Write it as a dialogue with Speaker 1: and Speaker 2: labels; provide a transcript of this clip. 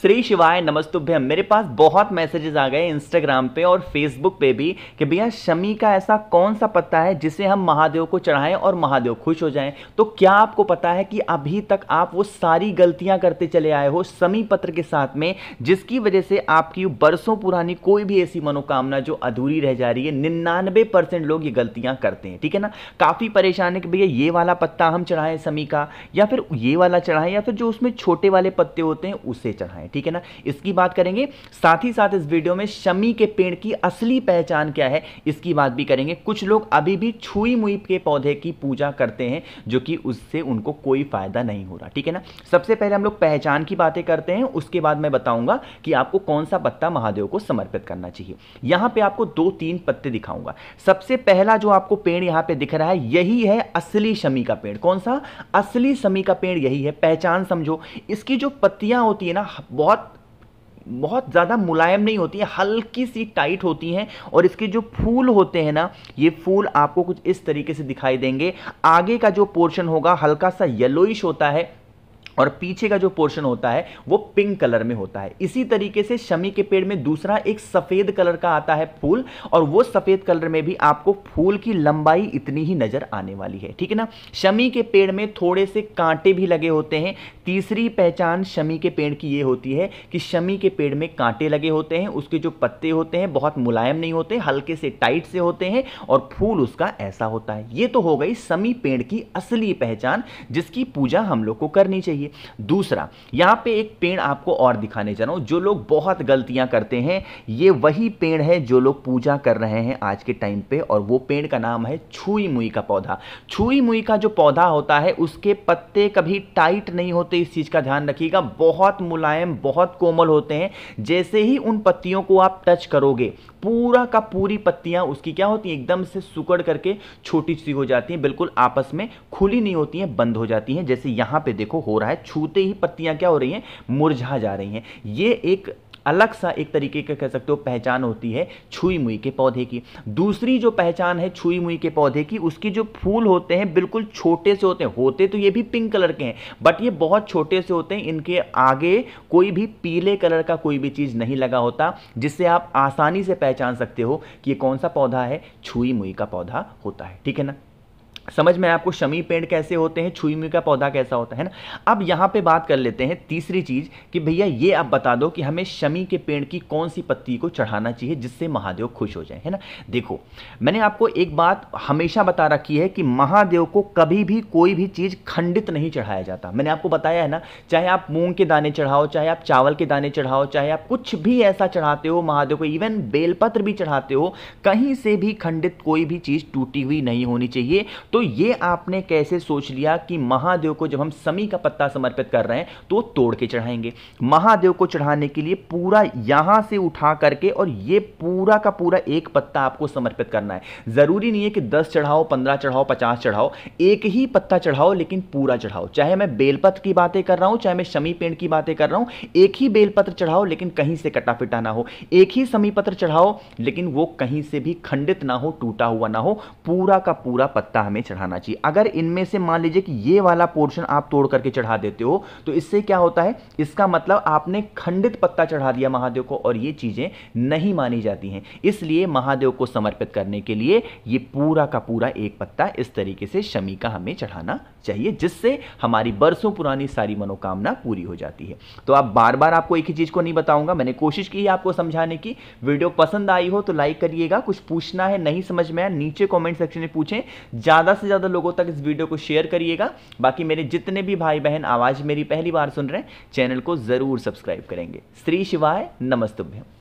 Speaker 1: श्री शिवाय नमस्तुभ्यम मेरे पास बहुत मैसेजेस आ गए इंस्टाग्राम पे और फेसबुक पे भी कि भैया शमी का ऐसा कौन सा पत्ता है जिसे हम महादेव को चढ़ाएं और महादेव खुश हो जाएं तो क्या आपको पता है कि अभी तक आप वो सारी गलतियां करते चले आए हो शमी पत्र के साथ में जिसकी वजह से आपकी बरसों पुरानी कोई भी ऐसी मनोकामना जो अधूरी रह जा रही है निन्यानवे परसेंट लोग ये गलतियां करते हैं ठीक है ना काफ़ी परेशान है कि भैया ये वाला पत्ता हम चढ़ाएं शमी का या फिर ये वाला चढ़ाएं या फिर जो उसमें छोटे वाले पत्ते होते हैं उसे चढ़ाएं है ठीक है ना इसकी बात करेंगे साथ ही साथ इस वीडियो में शमी के पेड़ की असली पहचान क्या है इसकी बात भी करेंगे कुछ लोग अभी भी छुई मुई के पौधे की पूजा करते हैं जो कि उससे उनको कोई फायदा नहीं हो रहा ठीक है ना सबसे पहले हम लोग पहचान की बातें करते हैं उसके बाद मैं बताऊंगा कि आपको कौन सा पत्ता महादेव को समर्पित करना चाहिए यहां पर आपको दो तीन पत्ते दिखाऊंगा सबसे पहला जो आपको पेड़ यहां पर दिख रहा है यही है असली शमी का पेड़ कौन सा असली शमी का पेड़ यही है पहचान समझो इसकी जो पत्तियां होती है ना बहुत बहुत ज़्यादा मुलायम नहीं होती है हल्की सी टाइट होती हैं और इसके जो फूल होते हैं ना ये फूल आपको कुछ इस तरीके से दिखाई देंगे आगे का जो पोर्शन होगा हल्का सा येलोइश होता है और पीछे का जो पोर्शन होता है वो पिंक कलर में होता है इसी तरीके से शमी के पेड़ में दूसरा एक सफ़ेद कलर का आता है फूल और वो सफ़ेद कलर में भी आपको फूल की लंबाई इतनी ही नज़र आने वाली है ठीक है ना शमी के पेड़ में थोड़े से कांटे भी लगे होते हैं तीसरी पहचान शमी के पेड़ की ये होती है कि शमी के पेड़ में कांटे लगे होते हैं उसके जो पत्ते होते हैं बहुत मुलायम नहीं होते हल्के से टाइट से होते हैं और फूल उसका ऐसा होता है ये तो हो गई शमी पेड़ की असली पहचान जिसकी पूजा हम लोग को करनी चाहिए दूसरा यहाँ पे एक पेड़ आपको और दिखाने जा रहा हूँ जो लोग बहुत गलतियाँ करते हैं ये वही पेड़ है जो लोग पूजा कर रहे हैं आज के टाइम पे और वो पेड़ का नाम है छुई मुई का पौधा छुई मुई का जो पौधा होता है उसके पत्ते कभी टाइट नहीं होते इस चीज़ का ध्यान रखिएगा बहुत मुलायम बहुत कोमल होते हैं जैसे ही उन पत्तियों को आप टच करोगे पूरा का पूरी पत्तियां उसकी क्या होती हैं एकदम से सुकड़ करके छोटी सी हो जाती हैं बिल्कुल आपस में खुली नहीं होती हैं बंद हो जाती हैं जैसे यहाँ पे देखो हो रहा है छूते ही पत्तियां क्या हो रही हैं मुरझा जा रही हैं ये एक अलग सा एक तरीके का कह सकते हो पहचान होती है छुई मुई के पौधे की दूसरी जो पहचान है छुई मुई के पौधे की उसकी जो फूल होते हैं बिल्कुल छोटे से होते हैं होते तो ये भी पिंक कलर के हैं बट ये बहुत छोटे से होते हैं इनके आगे कोई भी पीले कलर का कोई भी चीज़ नहीं लगा होता जिससे आप आसानी से पहचान सकते हो कि ये कौन सा पौधा है छुई मुई का पौधा होता है ठीक है ना समझ में आपको शमी पेड़ कैसे होते हैं छुई का पौधा कैसा होता है ना अब यहाँ पे बात कर लेते हैं तीसरी चीज़ कि भैया ये आप बता दो कि हमें शमी के पेड़ की कौन सी पत्ती को चढ़ाना चाहिए जिससे महादेव खुश हो जाए है ना देखो मैंने आपको एक बात हमेशा बता रखी है कि महादेव को कभी भी कोई भी चीज़ खंडित नहीं चढ़ाया जाता मैंने आपको बताया है ना चाहे आप मूँग के दाने चढ़ाओ चाहे आप चावल के दाने चढ़ाओ चाहे आप कुछ भी ऐसा चढ़ाते हो महादेव को इवन बेलपत्र भी चढ़ाते हो कहीं से भी खंडित कोई भी चीज़ टूटी हुई नहीं होनी चाहिए तो तो ये आपने कैसे सोच लिया कि महादेव को जब हम समी का पत्ता समर्पित कर रहे हैं तो तोड़ के चढ़ाएंगे महादेव को चढ़ाने के लिए पूरा यहां से उठा करके और ये पूरा का पूरा एक पत्ता आपको समर्पित करना है जरूरी नहीं है कि दस चढ़ाओ पंद्रह चढ़ाओ पचास चढ़ाओ एक ही पत्ता चढ़ाओ लेकिन पूरा चढ़ाओ चाहे मैं बेलपत्र की बातें कर रहा हूं चाहे मैं शमी पेड़ की बातें कर रहा हूं एक ही बेलपत्र चढ़ाओ लेकिन कहीं से कटा फिटा ना हो एक ही समी पत्र चढ़ाओ लेकिन वो कहीं से भी खंडित ना हो टूटा हुआ ना हो पूरा का पूरा पत्ता हमें चढ़ाना चाहिए अगर इनमें से मान लीजिए कि ये वाला पोर्शन आप तोड़ करके चढ़ा देते हो तो इससे क्या होता है इसका मतलब आपने खंडित पत्ता चढ़ा दिया महादेव को और ये चीज़ें नहीं मानी जाती हैं इसलिए महादेव को समर्पित करने के लिए ये पूरा का पूरा एक पत्ता इस तरीके से शमी का हमें चढ़ाना चाहिए जिससे हमारी बरसों पुरानी सारी मनोकामना पूरी हो जाती है तो आप बार बार आपको एक ही चीज़ को नहीं बताऊंगा मैंने कोशिश की आपको समझाने की वीडियो पसंद आई हो तो लाइक करिएगा कुछ पूछना है नहीं समझ में आया नीचे कमेंट सेक्शन में पूछें ज़्यादा से ज़्यादा लोगों तक इस वीडियो को शेयर करिएगा बाकी मेरे जितने भी भाई बहन आवाज़ मेरी पहली बार सुन रहे हैं चैनल को ज़रूर सब्सक्राइब करेंगे श्री शिवाय नमस्तुभ्यम